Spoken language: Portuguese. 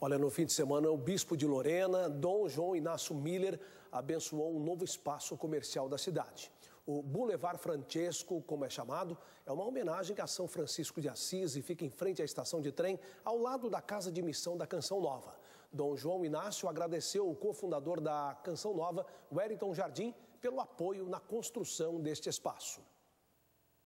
Olha, no fim de semana, o bispo de Lorena, Dom João Inácio Miller, abençoou um novo espaço comercial da cidade. O Boulevard Francesco, como é chamado, é uma homenagem a São Francisco de Assis e fica em frente à estação de trem, ao lado da Casa de Missão da Canção Nova. Dom João Inácio agradeceu o cofundador da Canção Nova, Wellington Jardim, pelo apoio na construção deste espaço.